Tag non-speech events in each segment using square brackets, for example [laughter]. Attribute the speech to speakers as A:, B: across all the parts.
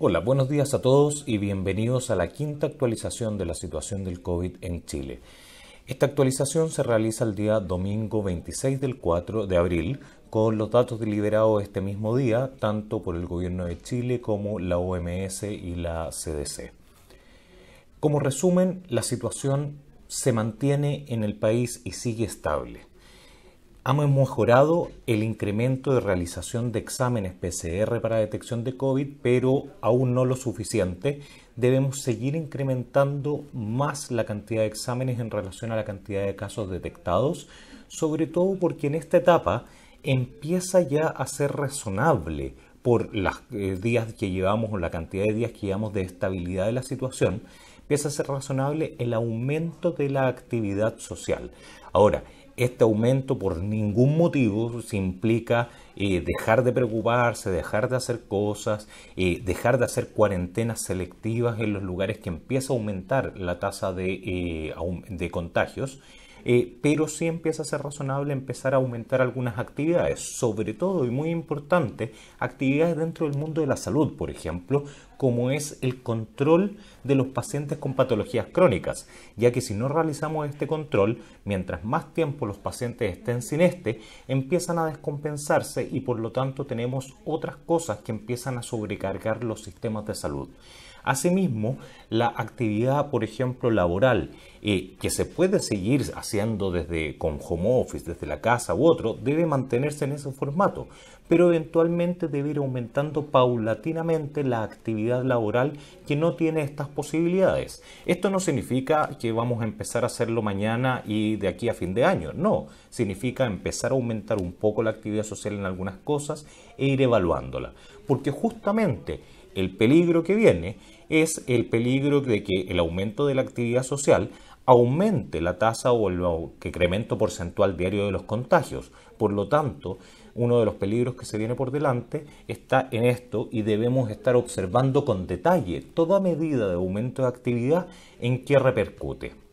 A: Hola, buenos días a todos y bienvenidos a la quinta actualización de la situación del COVID en Chile. Esta actualización se realiza el día domingo 26 del 4 de abril con los datos deliberados este mismo día tanto por el gobierno de Chile como la OMS y la CDC. Como resumen, la situación se mantiene en el país y sigue estable hemos mejorado el incremento de realización de exámenes PCR para detección de COVID, pero aún no lo suficiente. Debemos seguir incrementando más la cantidad de exámenes en relación a la cantidad de casos detectados, sobre todo porque en esta etapa empieza ya a ser razonable por las eh, días que llevamos o la cantidad de días que llevamos de estabilidad de la situación, empieza a ser razonable el aumento de la actividad social. Ahora, este aumento por ningún motivo implica eh, dejar de preocuparse, dejar de hacer cosas, eh, dejar de hacer cuarentenas selectivas en los lugares que empieza a aumentar la tasa de eh, contagios eh, pero sí empieza a ser razonable empezar a aumentar algunas actividades, sobre todo y muy importante, actividades dentro del mundo de la salud, por ejemplo, como es el control de los pacientes con patologías crónicas, ya que si no realizamos este control, mientras más tiempo los pacientes estén sin este, empiezan a descompensarse y por lo tanto tenemos otras cosas que empiezan a sobrecargar los sistemas de salud. Asimismo, la actividad, por ejemplo, laboral, eh, que se puede seguir haciendo desde con home office, desde la casa u otro, debe mantenerse en ese formato, pero eventualmente debe ir aumentando paulatinamente la actividad laboral que no tiene estas posibilidades. Esto no significa que vamos a empezar a hacerlo mañana y de aquí a fin de año, no, significa empezar a aumentar un poco la actividad social en algunas cosas e ir evaluándola, porque justamente el peligro que viene es el peligro de que el aumento de la actividad social aumente la tasa o el incremento porcentual diario de los contagios. Por lo tanto, uno de los peligros que se viene por delante está en esto y debemos estar observando con detalle toda medida de aumento de actividad en qué repercute.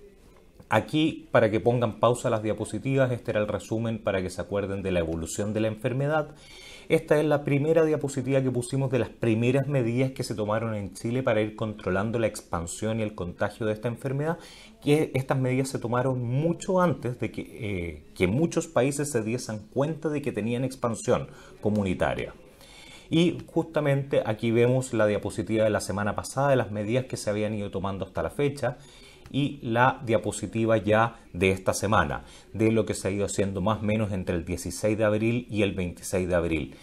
A: Aquí, para que pongan pausa las diapositivas, este era el resumen para que se acuerden de la evolución de la enfermedad. Esta es la primera diapositiva que pusimos de las primeras medidas que se tomaron en Chile para ir controlando la expansión y el contagio de esta enfermedad, que estas medidas se tomaron mucho antes de que, eh, que muchos países se diesen cuenta de que tenían expansión comunitaria. Y justamente aquí vemos la diapositiva de la semana pasada de las medidas que se habían ido tomando hasta la fecha y la diapositiva ya de esta semana, de lo que se ha ido haciendo más o menos entre el 16 de abril y el 26 de abril.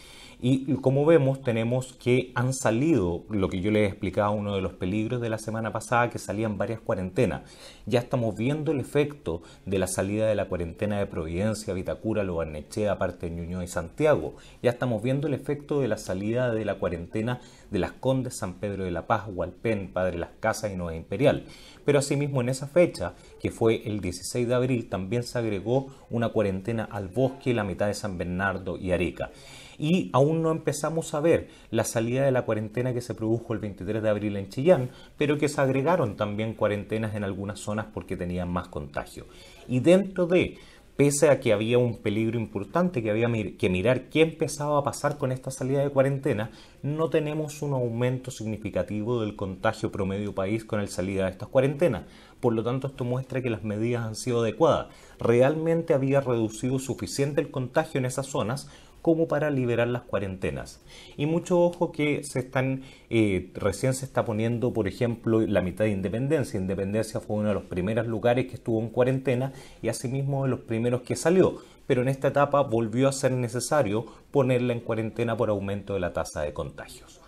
A: Y como vemos, tenemos que han salido, lo que yo les explicaba, uno de los peligros de la semana pasada, que salían varias cuarentenas. Ya estamos viendo el efecto de la salida de la cuarentena de Providencia, Vitacura, Lobarnechea, parte de Ñuñoa y Santiago. Ya estamos viendo el efecto de la salida de la cuarentena de Las Condes, San Pedro de la Paz, Hualpén, Padre Las Casas y Nueva Imperial. Pero asimismo en esa fecha, que fue el 16 de abril, también se agregó una cuarentena al bosque, la mitad de San Bernardo y Arica y aún no empezamos a ver la salida de la cuarentena que se produjo el 23 de abril en Chillán, pero que se agregaron también cuarentenas en algunas zonas porque tenían más contagio. Y dentro de pese a que había un peligro importante que había que mirar qué empezaba a pasar con esta salida de cuarentena, no tenemos un aumento significativo del contagio promedio país con la salida de estas cuarentenas. Por lo tanto, esto muestra que las medidas han sido adecuadas. Realmente había reducido suficiente el contagio en esas zonas como para liberar las cuarentenas. Y mucho ojo que se están, eh, recién se está poniendo, por ejemplo, la mitad de Independencia. Independencia fue uno de los primeros lugares que estuvo en cuarentena y asimismo de los primeros que salió. Pero en esta etapa volvió a ser necesario ponerla en cuarentena por aumento de la tasa de contagios.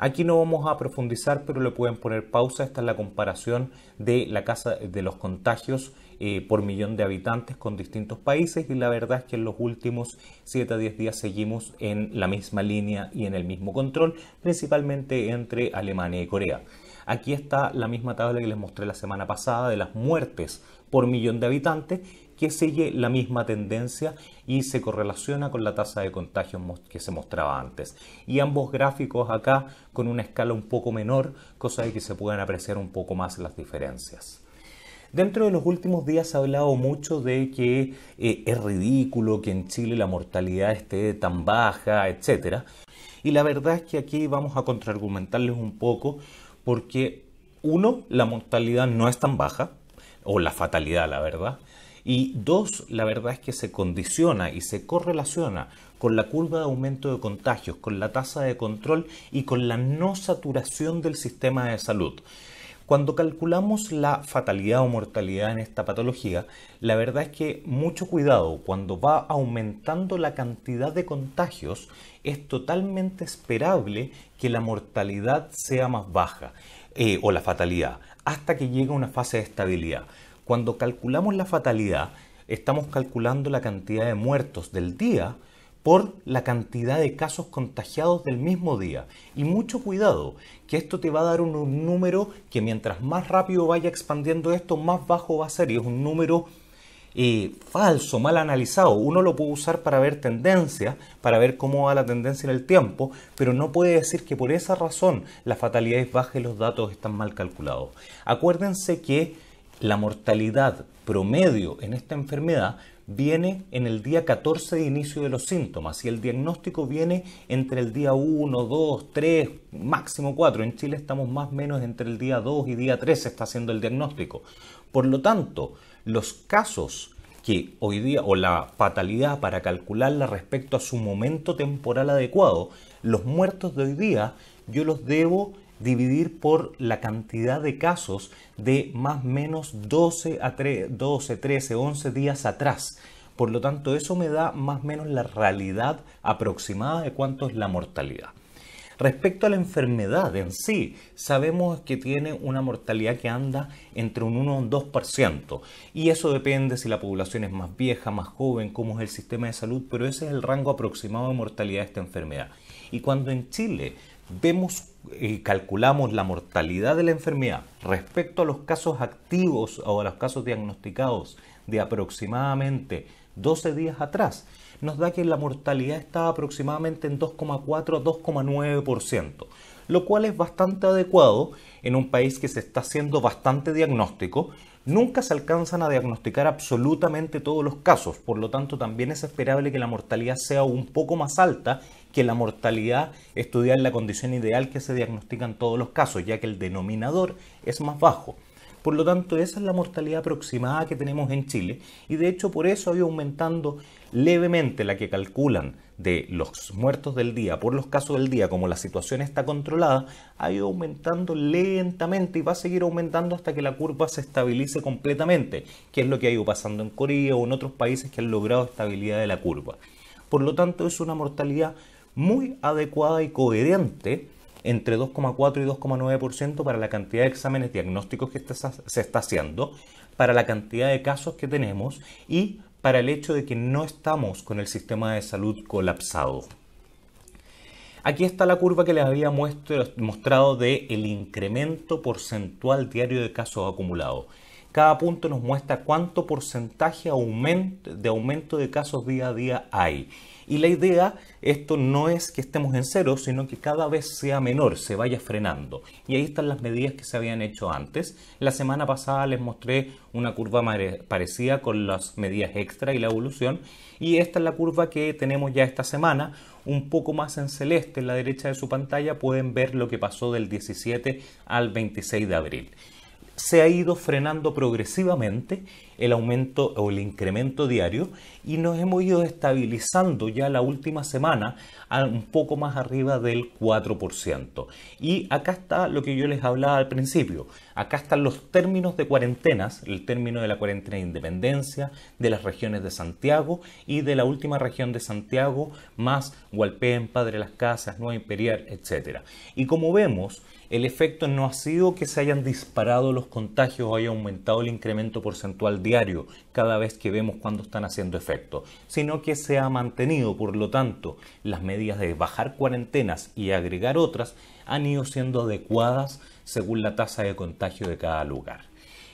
A: Aquí no vamos a profundizar, pero le pueden poner pausa. Esta es la comparación de la casa de los contagios eh, por millón de habitantes con distintos países y la verdad es que en los últimos 7 a 10 días seguimos en la misma línea y en el mismo control, principalmente entre Alemania y Corea. Aquí está la misma tabla que les mostré la semana pasada de las muertes por millón de habitantes que sigue la misma tendencia y se correlaciona con la tasa de contagios que se mostraba antes. Y ambos gráficos acá con una escala un poco menor, cosa de que se puedan apreciar un poco más las diferencias. Dentro de los últimos días se ha hablado mucho de que eh, es ridículo que en Chile la mortalidad esté tan baja, etc. Y la verdad es que aquí vamos a contraargumentarles un poco porque, uno, la mortalidad no es tan baja, o la fatalidad, la verdad. Y dos, la verdad es que se condiciona y se correlaciona con la curva de aumento de contagios, con la tasa de control y con la no saturación del sistema de salud. Cuando calculamos la fatalidad o mortalidad en esta patología, la verdad es que mucho cuidado, cuando va aumentando la cantidad de contagios, es totalmente esperable que la mortalidad sea más baja eh, o la fatalidad, hasta que llegue a una fase de estabilidad. Cuando calculamos la fatalidad, estamos calculando la cantidad de muertos del día, por la cantidad de casos contagiados del mismo día. Y mucho cuidado, que esto te va a dar un, número que mientras más rápido vaya expandiendo esto, más bajo va a ser. Y es un número eh, falso, mal analizado. Uno lo puede usar para ver tendencias, para ver cómo va la tendencia en el tiempo, pero no puede decir que por esa razón la fatalidad es baja y los datos están mal calculados. Acuérdense que la mortalidad promedio en esta enfermedad viene en el día 14 de inicio de los síntomas y el diagnóstico viene entre el día 1, 2, 3, máximo 4. En Chile estamos más o menos entre el día 2 y día 3 se está haciendo el diagnóstico. Por lo tanto, los casos que hoy día, o la fatalidad para calcularla respecto a su momento temporal adecuado, los muertos de hoy día, yo los debo dividir por la cantidad de casos de más o menos 12, a 13, 11 días atrás. Por lo tanto, eso me da más o menos la realidad aproximada de cuánto es la mortalidad. Respecto a la enfermedad en sí, sabemos que tiene una mortalidad que anda entre un 1 y un 2%. Y eso depende si la población es más vieja, más joven, cómo es el sistema de salud, pero ese es el rango aproximado de mortalidad de esta enfermedad. Y cuando en Chile vemos y calculamos la mortalidad de la enfermedad respecto a los casos activos o a los casos diagnosticados de aproximadamente 12 días atrás, nos da que la mortalidad está aproximadamente en 2,4 a 2,9%, lo cual es bastante adecuado en un país que se está haciendo bastante diagnóstico, Nunca se alcanzan a diagnosticar absolutamente todos los casos, por lo tanto también es esperable que la mortalidad sea un poco más alta que la mortalidad estudiada en la condición ideal que se diagnostican todos los casos, ya que el denominador es más bajo. Por lo tanto, esa es la mortalidad aproximada que tenemos en Chile y de hecho por eso ha ido aumentando levemente la que calculan de los muertos del día por los casos del día, como la situación está controlada, ha ido aumentando lentamente y va a seguir aumentando hasta que la curva se estabilice completamente, que es lo que ha ido pasando en Corea o en otros países que han logrado estabilidad de la curva. Por lo tanto, es una mortalidad muy adecuada y coherente entre 2,4 y 2,9% para la cantidad de exámenes diagnósticos que se está haciendo, para la cantidad de casos que tenemos y para el hecho de que no estamos con el sistema de salud colapsado. Aquí está la curva que les había mostrado de el incremento porcentual diario de casos acumulados. Cada punto nos muestra cuánto porcentaje de aumento de casos día a día hay. Y la idea, esto no es que estemos en cero, sino que cada vez sea menor, se vaya frenando. Y ahí están las medidas que se habían hecho antes. La semana pasada les mostré una curva parecida con las medidas extra y la evolución. Y esta es la curva que tenemos ya esta semana. Un poco más en celeste, en la derecha de su pantalla, pueden ver lo que pasó del 17 al 26 de abril. Se ha ido frenando progresivamente el aumento o el incremento diario y nos hemos ido estabilizando ya la última semana a un poco más arriba del 4%. Y acá está lo que yo les hablaba al principio. Acá están los términos de cuarentenas, el término de la cuarentena de independencia, de las regiones de Santiago y de la última región de Santiago, más en Padre Las Casas, Nueva Imperial, etc. Y como vemos, el efecto no ha sido que se hayan disparado los contagios o haya aumentado el incremento porcentual diario cada vez que vemos cuándo están haciendo efecto, sino que se ha mantenido, por lo tanto, las medidas de bajar cuarentenas y agregar otras han ido siendo adecuadas según la tasa de contagio de cada lugar.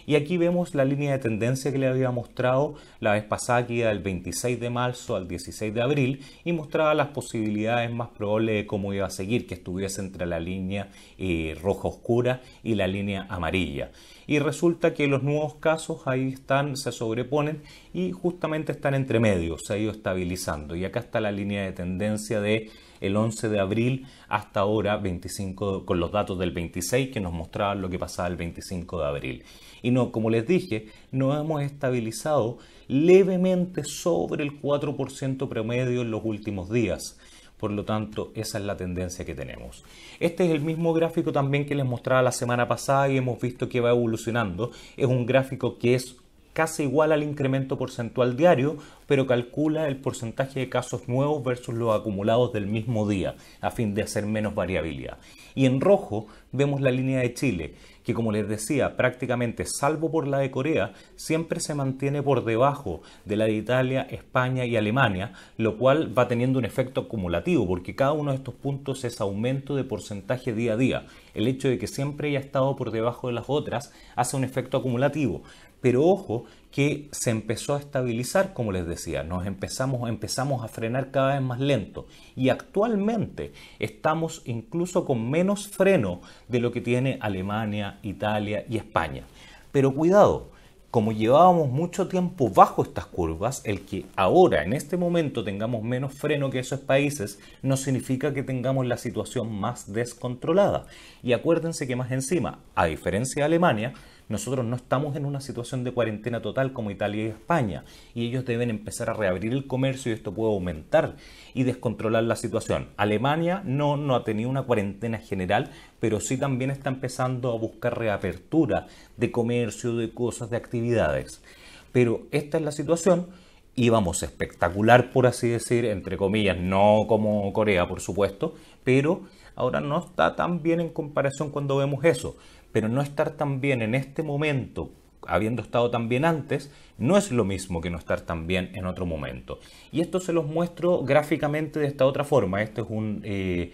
A: Y aquí vemos la línea de tendencia que le había mostrado la vez pasada, que iba del 26 de marzo al 16 de abril y mostraba las posibilidades más probables de cómo iba a seguir, que estuviese entre la línea eh, roja oscura y la línea amarilla. Y resulta que los nuevos casos ahí están, se sobreponen y justamente están entre medio, se ha ido estabilizando. Y acá está la línea de tendencia de el 11 de abril hasta ahora, 25, con los datos del 26 que nos mostraban lo que pasaba el 25 de abril. Y no, como les dije, nos hemos estabilizado levemente sobre el 4% promedio en los últimos días. Por lo tanto, esa es la tendencia que tenemos. Este es el mismo gráfico también que les mostraba la semana pasada y hemos visto que va evolucionando. Es un gráfico que es casi igual al incremento porcentual diario, pero calcula el porcentaje de casos nuevos versus los acumulados del mismo día, a fin de hacer menos variabilidad. Y en rojo vemos la línea de Chile, que como les decía, prácticamente salvo por la de Corea, siempre se mantiene por debajo de la de Italia, España y Alemania, lo cual va teniendo un efecto acumulativo, porque cada uno de estos puntos es aumento de porcentaje día a día. El hecho de que siempre haya estado por debajo de las otras hace un efecto acumulativo pero ojo que se empezó a estabilizar, como les decía, nos empezamos, empezamos a frenar cada vez más lento y actualmente estamos incluso con menos freno de lo que tiene Alemania, Italia y España. Pero cuidado, como llevábamos mucho tiempo bajo estas curvas, el que ahora en este momento tengamos menos freno que esos países no significa que tengamos la situación más descontrolada. Y acuérdense que más encima, a diferencia de Alemania, nosotros no estamos en una situación de cuarentena total como Italia y España y ellos deben empezar a reabrir el comercio y esto puede aumentar y descontrolar la situación. Alemania no, no ha tenido una cuarentena general, pero sí también está empezando a buscar reapertura de comercio, de cosas, de actividades. Pero esta es la situación y vamos, espectacular, por así decir, entre comillas, no como Corea, por supuesto, pero ahora no está tan bien en comparación cuando vemos eso pero no estar tan bien en este momento, habiendo estado tan bien antes, no es lo mismo que no estar tan bien en otro momento. Y esto se los muestro gráficamente de esta otra forma. Esto es eh,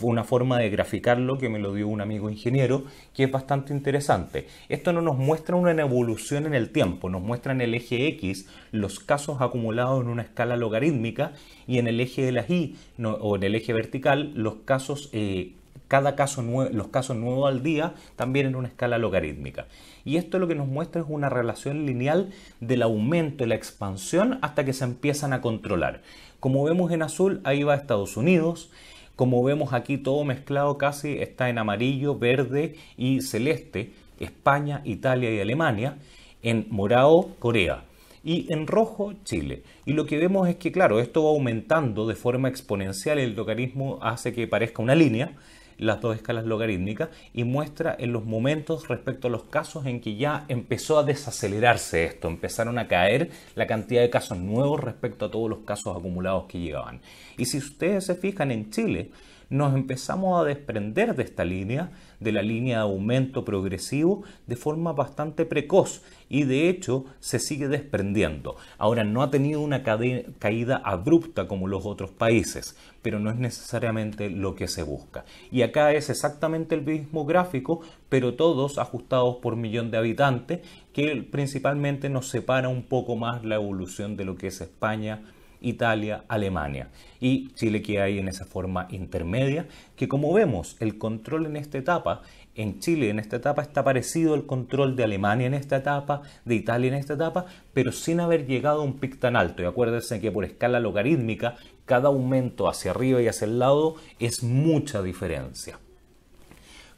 A: una forma de graficarlo que me lo dio un amigo ingeniero, que es bastante interesante. Esto no nos muestra una evolución en el tiempo, nos muestra en el eje X los casos acumulados en una escala logarítmica y en el eje de las Y o en el eje vertical los casos eh, cada caso los casos nuevos al día también en una escala logarítmica. Y esto lo que nos muestra es una relación lineal del aumento y la expansión hasta que se empiezan a controlar. Como vemos en azul, ahí va Estados Unidos. Como vemos aquí todo mezclado casi está en amarillo, verde y celeste, España, Italia y Alemania. En morado, Corea y en rojo Chile. Y lo que vemos es que, claro, esto va aumentando de forma exponencial, el logaritmo hace que parezca una línea las dos escalas logarítmicas y muestra en los momentos respecto a los casos en que ya empezó a desacelerarse esto, empezaron a caer la cantidad de casos nuevos respecto a todos los casos acumulados que llegaban. Y si ustedes se fijan en Chile, nos empezamos a desprender de esta línea, de la línea de aumento progresivo, de forma bastante precoz y de hecho se sigue desprendiendo. Ahora no ha tenido una caída abrupta como los otros países, pero no es necesariamente lo que se busca. Y acá es exactamente el mismo gráfico, pero todos ajustados por millón de habitantes, que principalmente nos separa un poco más la evolución de lo que es España, Italia, Alemania. Y Chile que hay en esa forma intermedia, que como vemos, el control en esta etapa, en Chile en esta etapa está parecido al control de Alemania en esta etapa, de Italia en esta etapa, pero sin haber llegado a un pic tan alto. Y acuérdense que por escala logarítmica, cada aumento hacia arriba y hacia el lado es mucha diferencia.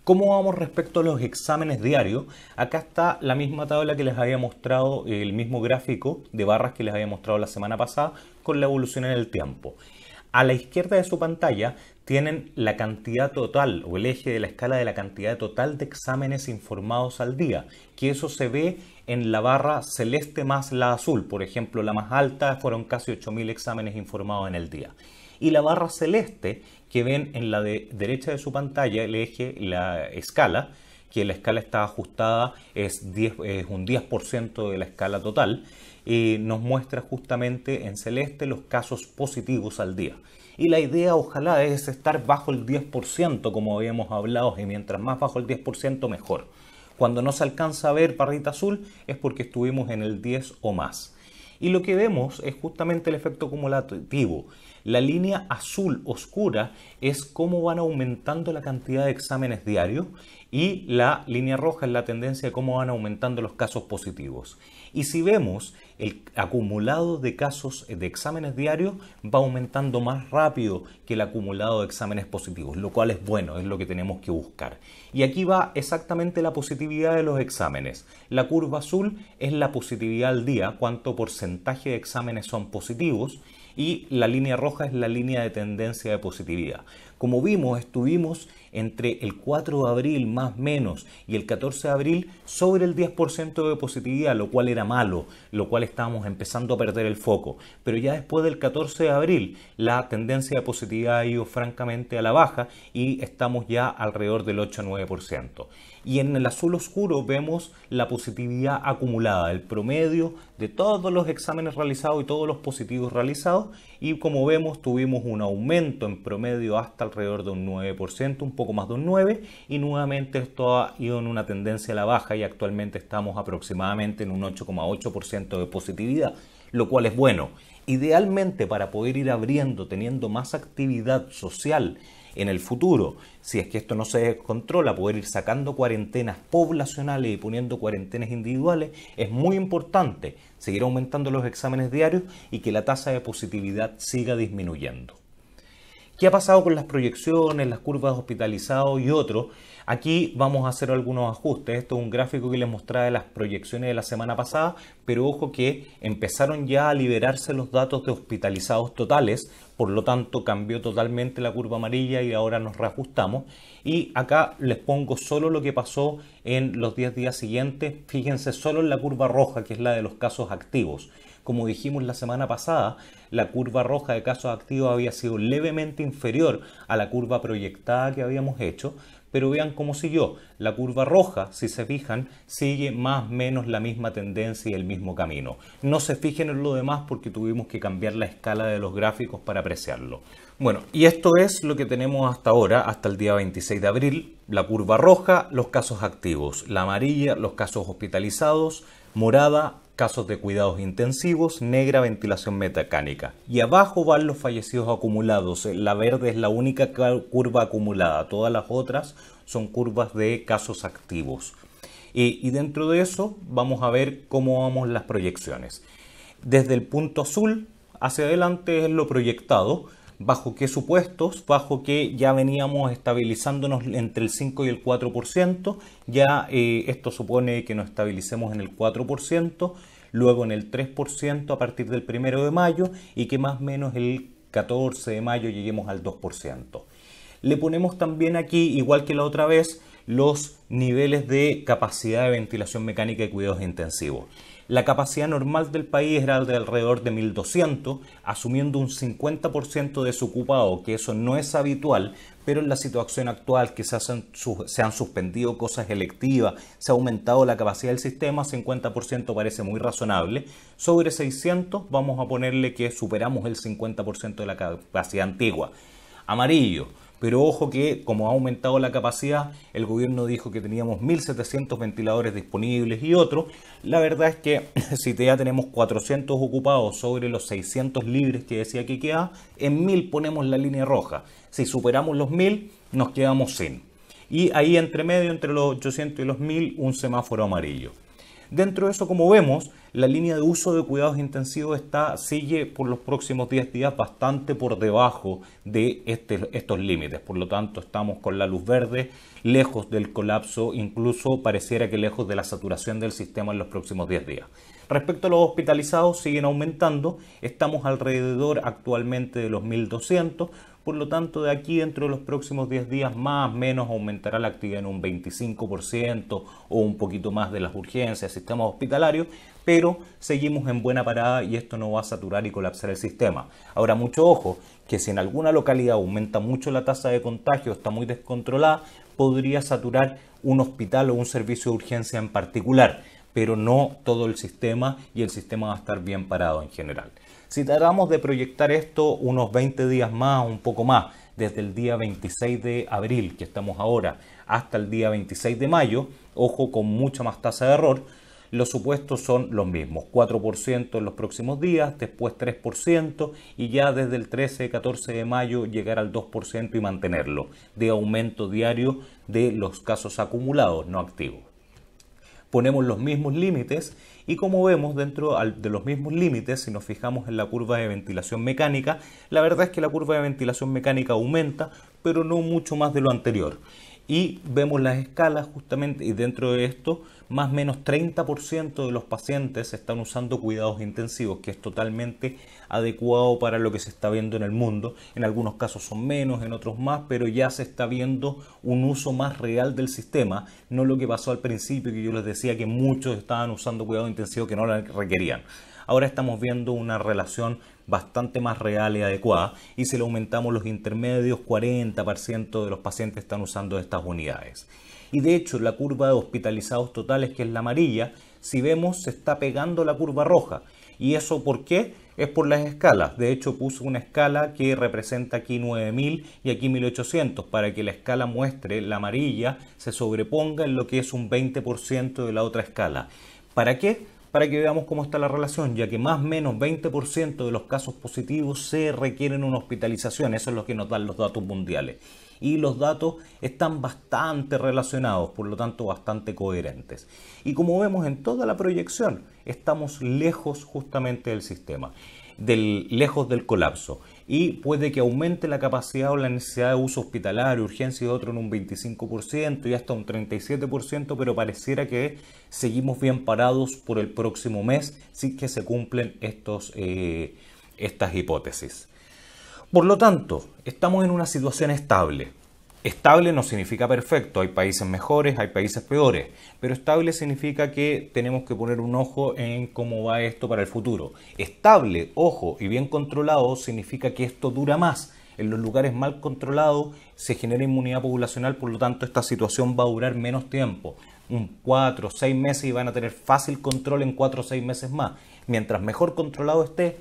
A: ¿Cómo vamos respecto a los exámenes diarios? Acá está la misma tabla que les había mostrado, el mismo gráfico de barras que les había mostrado la semana pasada con la evolución en el tiempo. A la izquierda de su pantalla tienen la cantidad total o el eje de la escala de la cantidad total de exámenes informados al día, que eso se ve en la barra celeste más la azul, por ejemplo, la más alta fueron casi 8.000 exámenes informados en el día. Y la barra celeste que ven en la derecha de su pantalla el eje, la escala, que la escala está ajustada, es, un 10% de la escala total, y nos muestra justamente en celeste los casos positivos al día. Y la idea ojalá es estar bajo el 10%, como habíamos hablado, y mientras más bajo el 10% mejor. Cuando no se alcanza a ver parrita azul es porque estuvimos en el 10 o más. Y lo que vemos es justamente el efecto acumulativo. La línea azul oscura es cómo van aumentando la cantidad de exámenes diarios y la línea roja es la tendencia de cómo van aumentando los casos positivos. Y si vemos el acumulado de casos de exámenes diarios va aumentando más rápido que el acumulado de exámenes positivos, lo cual es bueno, es lo que tenemos que buscar. Y aquí va exactamente la positividad de los exámenes. La curva azul es la positividad al día, cuánto porcentaje de exámenes son positivos, y la línea roja es la línea de tendencia de positividad. Como vimos, estuvimos entre el 4 de abril más menos y el 14 de abril sobre el 10% de positividad, lo cual era malo, lo cual estábamos empezando a perder el foco. Pero ya después del 14 de abril la tendencia de positividad ha ido francamente a la baja y estamos ya alrededor del 8-9% y en el azul oscuro vemos la positividad acumulada, el promedio de todos los exámenes realizados y todos los positivos realizados y como vemos tuvimos un aumento en promedio hasta alrededor de un 9%, un poco más de un 9% y nuevamente esto ha ido en una tendencia a la baja y actualmente estamos aproximadamente en un 8,8% de positividad, lo cual es bueno. Idealmente para poder ir abriendo, teniendo más actividad social en el futuro, si es que esto no se controla, poder ir sacando cuarentenas poblacionales y poniendo cuarentenas individuales, es muy importante seguir aumentando los exámenes diarios y que la tasa de positividad siga disminuyendo. ¿Qué ha pasado con las proyecciones, las curvas hospitalizados y otros? Aquí vamos a hacer algunos ajustes. Esto es un gráfico que les mostraba de las proyecciones de la semana pasada, pero ojo que empezaron ya a liberarse los datos de hospitalizados totales, por lo tanto cambió totalmente la curva amarilla y ahora nos reajustamos. Y acá les pongo solo lo que pasó en los 10 días siguientes. Fíjense solo en la curva roja, que es la de los casos activos. Como dijimos la semana pasada, la curva roja de casos activos había sido levemente inferior a la curva proyectada que habíamos hecho, pero vean cómo siguió. La curva roja, si se fijan, sigue más o menos la misma tendencia y el mismo camino. No se fijen en lo demás porque tuvimos que cambiar la escala de los gráficos para apreciarlo. Bueno, y esto es lo que tenemos hasta ahora, hasta el día 26 de abril. La curva roja, los casos activos. La amarilla, los casos hospitalizados. Morada, casos de cuidados intensivos, negra ventilación metacánica. Y abajo van los fallecidos acumulados. La verde es la única curva acumulada. Todas las otras son curvas de casos activos. y dentro de eso vamos a ver cómo vamos las proyecciones. Desde el punto azul hacia adelante es lo proyectado ¿Bajo qué supuestos? Bajo que ya veníamos estabilizándonos entre el 5 y el 4%, ya eh, esto supone que nos estabilicemos en el 4%, luego en el 3% a partir del 1 de mayo y que más o menos el 14 de mayo lleguemos al 2%. Le ponemos también aquí, igual que la otra vez, los niveles de capacidad de ventilación mecánica y cuidados intensivos. La capacidad normal del país era de alrededor de 1.200, asumiendo un 50% desocupado, que eso no es habitual, pero en la situación actual que se, se han suspendido cosas electivas, se ha aumentado la capacidad del sistema, 50% parece muy razonable. Sobre 600 vamos a ponerle que superamos el 50% de la capacidad antigua. Amarillo pero ojo que, como ha aumentado la capacidad, el gobierno dijo que teníamos 1.700 ventiladores disponibles y otro. La verdad es que [laughs] si ya tenemos 400 ocupados sobre los 600 libres que decía que queda, en 1.000 ponemos la línea roja. Si superamos los 1.000, nos quedamos sin. Y ahí entre medio, entre los 800 y los 1.000, un semáforo amarillo. Dentro de eso, como vemos, la línea de uso de cuidados intensivos sigue por los próximos 10 días bastante por debajo de este, estos límites. Por lo tanto, estamos con la luz verde, lejos del colapso, incluso pareciera que lejos de la saturación del sistema en los próximos 10 días. Respecto a los hospitalizados, siguen aumentando. Estamos alrededor actualmente de los 1.200. Por lo tanto, de aquí dentro de los próximos 10 días más o menos aumentará la actividad en un 25% o un poquito más de las urgencias, sistemas hospitalarios, pero seguimos en buena parada y esto no va a saturar y colapsar el sistema. Ahora, mucho ojo, que si en alguna localidad aumenta mucho la tasa de contagio, está muy descontrolada, podría saturar un hospital o un servicio de urgencia en particular, pero no todo el sistema y el sistema va a estar bien parado en general. Si tratamos de proyectar esto unos 20 días más, un poco más, desde el día 26 de abril, que estamos ahora, hasta el día 26 de mayo, ojo con mucha más tasa de error, los supuestos son los mismos, 4% en los próximos días, después 3% y ya desde el 13-14 de mayo llegar al 2% y mantenerlo, de aumento diario de los casos acumulados, no activos. Ponemos los mismos límites y como vemos dentro de los mismos límites, si nos fijamos en la curva de ventilación mecánica, la verdad es que la curva de ventilación mecánica aumenta, pero no mucho más de lo anterior y vemos las escalas justamente y dentro de esto más o menos 30% de los pacientes están usando cuidados intensivos, que es totalmente adecuado para lo que se está viendo en el mundo. En algunos casos son menos, en otros más, pero ya se está viendo un uso más real del sistema, no lo que pasó al principio que yo les decía que muchos estaban usando cuidados intensivos que no la requerían ahora estamos viendo una relación bastante más real y adecuada y si le aumentamos los intermedios, 40% de los pacientes están usando estas unidades. Y de hecho, la curva de hospitalizados totales, que es la amarilla, si vemos, se está pegando la curva roja. ¿Y eso por qué? Es por las escalas. De hecho, puse una escala que representa aquí 9000 y aquí 1800 para que la escala muestre la amarilla se sobreponga en lo que es un 20% de la otra escala. ¿Para qué? para que veamos cómo está la relación, ya que más o menos 20% de los casos positivos se requieren una hospitalización, eso es lo que nos dan los datos mundiales. Y los datos están bastante relacionados, por lo tanto bastante coherentes. Y como vemos en toda la proyección, estamos lejos justamente del sistema, del, lejos del colapso y puede que aumente la capacidad o la necesidad de uso hospitalario, urgencia y otro en un 25% y hasta un 37%, pero pareciera que seguimos bien parados por el próximo mes si que se cumplen estos, eh, estas hipótesis. Por lo tanto, estamos en una situación estable. Estable no significa perfecto, hay países mejores, hay países peores, pero estable significa que tenemos que poner un ojo en cómo va esto para el futuro. Estable, ojo, y bien controlado significa que esto dura más. En los lugares mal controlados se genera inmunidad poblacional, por lo tanto esta situación va a durar menos tiempo, un 4 o 6 meses y van a tener fácil control en 4 o 6 meses más. Mientras mejor controlado esté,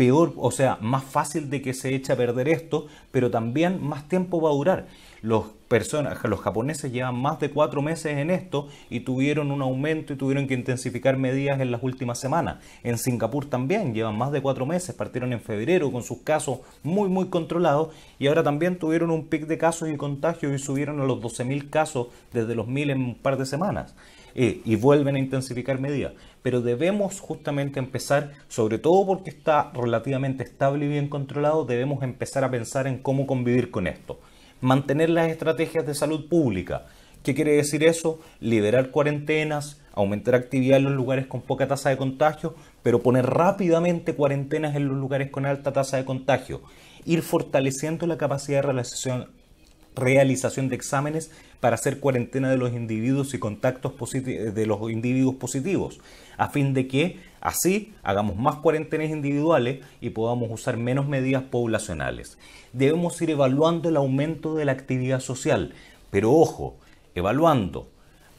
A: peor, o sea, más fácil de que se eche a perder esto, pero también más tiempo va a durar. Los, los japoneses llevan más de cuatro meses en esto y tuvieron un aumento y tuvieron que intensificar medidas en las últimas semanas. En Singapur también llevan más de cuatro meses, partieron en febrero con sus casos muy muy controlados y ahora también tuvieron un pic de casos y contagios y subieron a los 12.000 casos desde los 1.000 en un par de semanas. Eh, y vuelven a intensificar medidas. Pero debemos justamente empezar, sobre todo porque está relativamente estable y bien controlado, debemos empezar a pensar en cómo convivir con esto. Mantener las estrategias de salud pública. ¿Qué quiere decir eso? Liberar cuarentenas, aumentar actividad en los lugares con poca tasa de contagio, pero poner rápidamente cuarentenas en los lugares con alta tasa de contagio. Ir fortaleciendo la capacidad de realización de exámenes para hacer cuarentena de los individuos y contactos eh, de los individuos positivos, a fin de que así hagamos más cuarentenas individuales y podamos usar menos medidas poblacionales. Debemos ir evaluando el aumento de la actividad social, pero ojo, evaluando,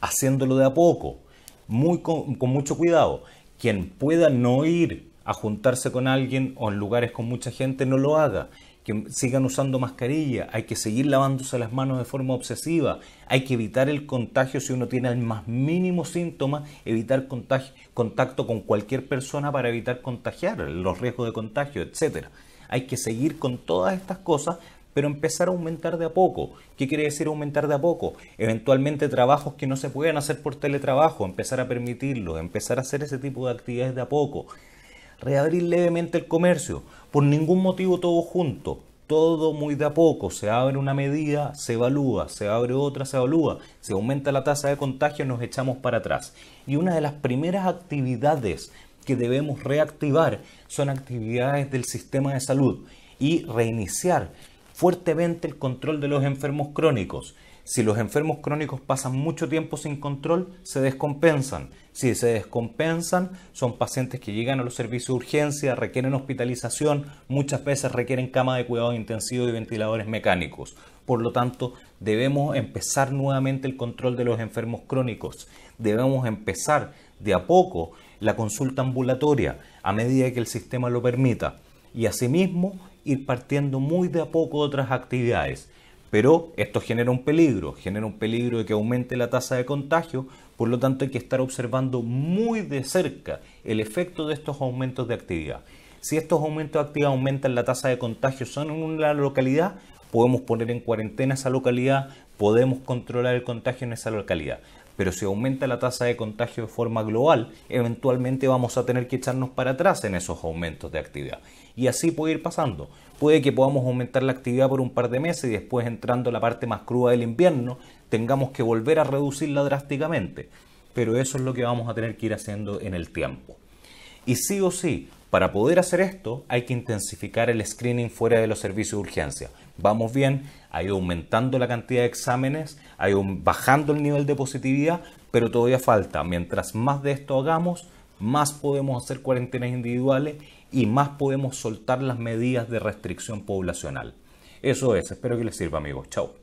A: haciéndolo de a poco, muy con, con mucho cuidado. Quien pueda no ir a juntarse con alguien o en lugares con mucha gente, no lo haga que sigan usando mascarilla, hay que seguir lavándose las manos de forma obsesiva, hay que evitar el contagio si uno tiene el más mínimo síntoma, evitar contacto con cualquier persona para evitar contagiar, los riesgos de contagio, etc. Hay que seguir con todas estas cosas, pero empezar a aumentar de a poco. ¿Qué quiere decir aumentar de a poco? Eventualmente trabajos que no se pueden hacer por teletrabajo, empezar a permitirlos, empezar a hacer ese tipo de actividades de a poco reabrir levemente el comercio. Por ningún motivo todo junto, todo muy de a poco. Se abre una medida, se evalúa, se abre otra, se evalúa. se aumenta la tasa de contagio, nos echamos para atrás. Y una de las primeras actividades que debemos reactivar son actividades del sistema de salud y reiniciar fuertemente el control de los enfermos crónicos. Si los enfermos crónicos pasan mucho tiempo sin control, se descompensan. Si se descompensan, son pacientes que llegan a los servicios de urgencia, requieren hospitalización, muchas veces requieren cama de cuidado intensivo y ventiladores mecánicos. Por lo tanto, debemos empezar nuevamente el control de los enfermos crónicos. Debemos empezar de a poco la consulta ambulatoria a medida que el sistema lo permita. Y asimismo, ir partiendo muy de a poco otras actividades pero esto genera un peligro, genera un peligro de que aumente la tasa de contagio, por lo tanto hay que estar observando muy de cerca el efecto de estos aumentos de actividad. Si estos aumentos de actividad aumentan la tasa de contagio son en una localidad, podemos poner en cuarentena esa localidad, podemos controlar el contagio en esa localidad pero si aumenta la tasa de contagio de forma global, eventualmente vamos a tener que echarnos para atrás en esos aumentos de actividad. Y así puede ir pasando. Puede que podamos aumentar la actividad por un par de meses y después entrando la parte más cruda del invierno, tengamos que volver a reducirla drásticamente. Pero eso es lo que vamos a tener que ir haciendo en el tiempo. Y sí o sí, para poder hacer esto hay que intensificar el screening fuera de los servicios de urgencia vamos bien, hay ido aumentando la cantidad de exámenes, hay bajando el nivel de positividad, pero todavía falta. Mientras más de esto hagamos, más podemos hacer cuarentenas individuales y más podemos soltar las medidas de restricción poblacional. Eso es, espero que les sirva amigos. Chao.